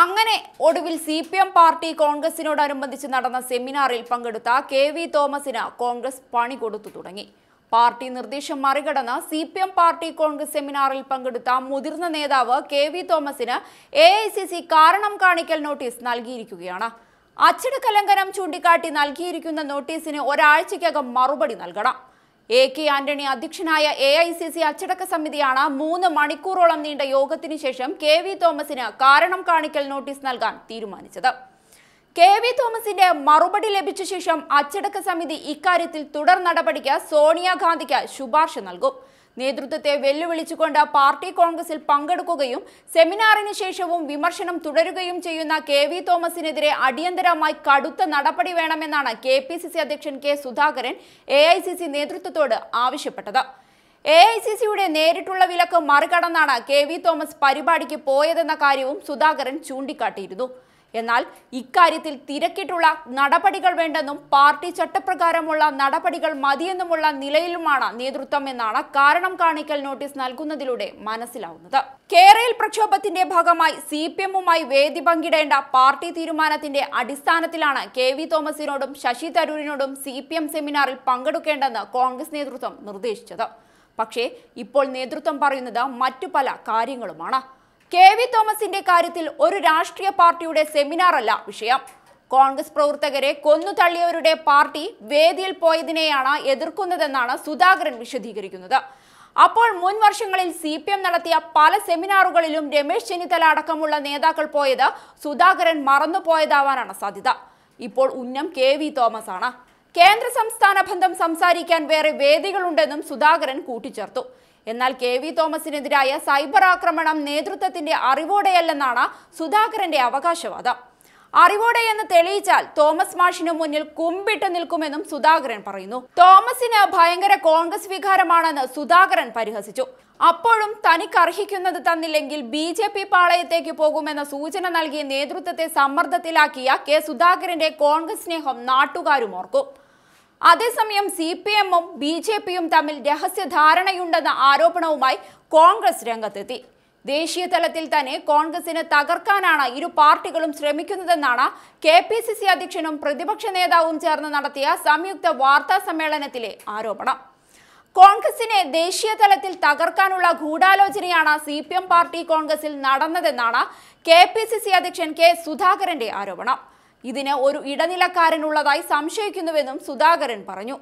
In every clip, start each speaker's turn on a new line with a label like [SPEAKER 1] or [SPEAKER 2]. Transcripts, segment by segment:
[SPEAKER 1] അങ്ങനെ ഒടുവിൽ C P M party കോൺഗ്രസിനോടനുബന്ധിച്ച് നടന്ന സെമിനാറിൽ പങ്കെടുത്ത കെ വി തോമസിന് കോൺഗ്രസ് പണി കൊടുത്തു തുടങ്ങി പാർട്ടി നിർദ്ദേശം മറികടന്ന് C P M party Congress സെമിനാറിൽ പങ്കെടുത്ത മുതിർന്ന നേതാവ് കെ വി തോമസിന് എ ഐ സി സി കാരണം കാണിക്കൽ നോട്ടീസ് നൽകിയിരിക്കുകയാണ് അച്ചടക്ക ലംഘനം ചൂണ്ടിക്കാട്ടി നൽകിയിരിക്കുന്ന നോട്ടീസിന് ഒരാഴ്ചയ്ക്കകം മറുപടി നൽകണം എ കെ ആന്റണി അധ്യക്ഷനായ എ ഐ സി സി അച്ചടക്ക സമിതിയാണ് മൂന്ന് മണിക്കൂറോളം നീണ്ട യോഗത്തിനു ശേഷം കെ വി തോമസിന് കാരണം കാണിക്കൽ നോട്ടീസ് നൽകാൻ തീരുമാനിച്ചത് കെ വി തോമസിന്റെ മറുപടി ലഭിച്ച ശേഷം അച്ചടക്ക സമിതി ഇക്കാര്യത്തിൽ തുടർ നടപടിക്ക് സോണിയാഗാന്ധിക്ക് ശുപാർശ നൽകും നേതൃത്വത്തെ വെല്ലുവിളിച്ചുകൊണ്ട് പാർട്ടി കോൺഗ്രസിൽ പങ്കെടുക്കുകയും സെമിനാറിന് ശേഷവും വിമർശനം തുടരുകയും ചെയ്യുന്ന കെ വി തോമസിനെതിരെ അടിയന്തരമായി കടുത്ത നടപടി വേണമെന്നാണ് കെ പി സി സി അധ്യക്ഷൻ K Sudhakaran A I C C നേതൃത്വത്തോട് ആവശ്യപ്പെട്ടത് എ ഐ സി സിയുടെ നേരിട്ടുള്ള വിലക്ക് മറികടന്നാണ് കെ വി തോമസ് പരിപാടിക്ക് പോയതെന്ന കാര്യവും സുധാകരൻ ചൂണ്ടിക്കാട്ടിയിരുന്നു എന്നാൽ ഇക്കാര്യത്തിൽ തിരക്കിട്ടുള്ള നടപടികൾ വേണ്ടെന്നും പാർട്ടി ചട്ടപ്രകാരമുള്ള നടപടികൾ മതിയെന്നുമുള്ള നിലയിലുമാണ് നേതൃത്വം എന്നാണ് കാരണം കാണിക്കൽ നോട്ടീസ് നൽകുന്നതിലൂടെ മനസ്സിലാവുന്നത് കേരയിൽ പ്രക്ഷോഭത്തിന്റെ ഭാഗമായി സി പി എമ്മുമായി വേദി പങ്കിടേണ്ട പാർട്ടി തീരുമാനത്തിന്റെ അടിസ്ഥാനത്തിലാണ് കെ വി തോമസിനോടും ശശി തരൂരിനോടും സി പി എം സെമിനാറിൽ പങ്കെടുക്കേണ്ടെന്ന് കോൺഗ്രസ് നേതൃത്വം നിർദ്ദേശിച്ചത് പക്ഷേ ഇപ്പോൾ നേതൃത്വം പറയുന്നത് മറ്റു പല കാര്യങ്ങളുമാണ് കെ വി തോമസിന്റെ കാര്യത്തിൽ ഒരു രാഷ്ട്രീയ പാർട്ടിയുടെ സെമിനാറല്ല വിഷയം കോൺഗ്രസ് പ്രവർത്തകരെ കൊന്നു തള്ളിയവരുടെ പാർട്ടി വേദിയിൽ പോയതിനെയാണ് എതിർക്കുന്നതെന്നാണ് സുധാകരൻ വിശദീകരിക്കുന്നത് അപ്പോൾ മുൻ വർഷങ്ങളിൽ സി പി എം നടത്തിയ പല സെമിനാറുകളിലും രമേശ് ചെന്നിത്തല അടക്കമുള്ള നേതാക്കൾ പോയത് സുധാകരൻ മറന്നുപോയതാവാനാണ് സാധ്യത ഇപ്പോൾ ഉന്നം കെ വി തോമസ് ആണ് കേന്ദ്ര സംസ്ഥാന ബന്ധം സംസാരിക്കാൻ വേറെ വേദികളുണ്ടെന്നും സുധാകരൻ കൂട്ടിച്ചേർത്തു എന്നാൽ കെ വി തോമസിനെതിരായ സൈബർ ആക്രമണം നേതൃത്വത്തിന്റെ അറിവോടെയല്ലെന്നാണ് സുധാകരന്റെ അവകാശവാദം അറിവോടെ എന്ന് തെളിയിച്ചാൽ തോമസ് മാഷിന് മുന്നിൽ കുമ്പിട്ട് നിൽക്കുമെന്നും സുധാകരൻ പറയുന്നു തോമസിന് ഭയങ്കര കോൺഗ്രസ് വികാരമാണെന്ന് സുധാകരൻ പരിഹസിച്ചു അപ്പോഴും തനിക്ക് അർഹിക്കുന്നത് തന്നില്ലെങ്കിൽ ബി ജെ പി പാളയത്തേക്ക് പോകുമെന്ന സൂചന നൽകി നേതൃത്വത്തെ സമ്മർദ്ദത്തിലാക്കിയ കെ സുധാകരന്റെ കോൺഗ്രസ് സ്നേഹം നാട്ടുകാരും ഓർക്കും അതേസമയം സി പി എമ്മും ബി ജെ പിയും തമ്മിൽ രഹസ്യധാരണയുണ്ടെന്ന ആരോപണവുമായി കോൺഗ്രസ് രംഗത്തെത്തി ദേശീയ തലത്തിൽ തന്നെ കോൺഗ്രസിന് തകർക്കാനാണ് ഇരു പാർട്ടികളും ശ്രമിക്കുന്നതെന്നാണ് കെ പി സി സി അധ്യക്ഷനും പ്രതിപക്ഷ നേതാവും ചേർന്ന് നടത്തിയ സംയുക്ത വാർത്താ സമ്മേളനത്തിലെ ആരോപണം കോൺഗ്രസിനെ ദേശീയ തലത്തിൽ തകർക്കാനുള്ള ഗൂഢാലോചനയാണ് സി പി എം പാർട്ടി കോൺഗ്രസിൽ നടന്നതെന്നാണ് കെ പി സി സി അധ്യക്ഷൻ കെ സുധാകരന്റെ ആരോപണം ഇതിന് ഒരു ഇടനിലക്കാരനുള്ളതായി സംശയിക്കുന്നുവെന്നും സുധാകരൻ പറഞ്ഞു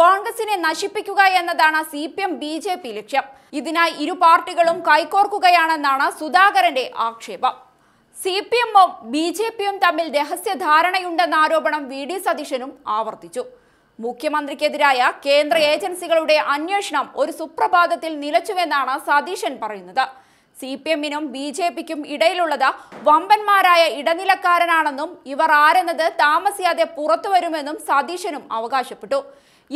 [SPEAKER 1] കോൺഗ്രസിനെ നശിപ്പിക്കുക എന്നതാണ് C P M B J P ലക്ഷ്യം ഇതിനായി ഇരു പാർട്ടികളും കൈകോർക്കുകയാണെന്നാണ് സുധാകരന്റെ ആക്ഷേപം സി പി എമ്മും ബി ജെ പിയും തമ്മിൽ രഹസ്യധാരണയുണ്ടെന്ന ആരോപണം വി ഡി സതീശനും ആവർത്തിച്ചു മുഖ്യമന്ത്രിക്കെതിരായ കേന്ദ്ര ഏജൻസികളുടെ അന്വേഷണം ഒരു സുപ്രഭാതത്തിൽ നിലച്ചുവെന്നാണ് സതീശൻ പറയുന്നത് സി പി എമ്മിനും ബി ജെ പിക്കും ഇടയിലുള്ളത് വമ്പന്മാരായ ഇടനിലക്കാരനാണെന്നും ഇവർ ആരെന്നത് താമസിയാതെ പുറത്തു വരുമെന്നും സതീശനും അവകാശപ്പെട്ടു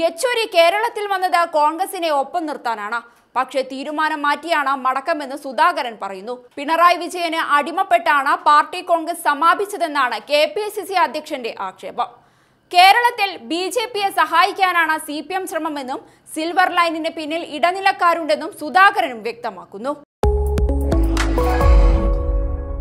[SPEAKER 1] യെച്ചൂരി കേരളത്തിൽ വന്നത് കോൺഗ്രസിനെ ഒപ്പം നിർത്താനാണ് പക്ഷേ തീരുമാനം മാറ്റിയാണ് മടക്കമെന്ന് സുധാകരൻ പറയുന്നു പിണറായി വിജയന് അടിമപ്പെട്ടാണ് പാർട്ടി കോൺഗ്രസ് സമാപിച്ചതെന്നാണ് കെ പി സി സി അധ്യക്ഷന്റെ ആക്ഷേപം കേരളത്തിൽ ബി ജെ പിയെ സഹായിക്കാനാണ് സി പി എം ശ്രമമെന്നും സിൽവർ ലൈനിന് പിന്നിൽ ഇടനിലക്കാരുണ്ടെന്നും സുധാകരനും വ്യക്തമാക്കുന്നു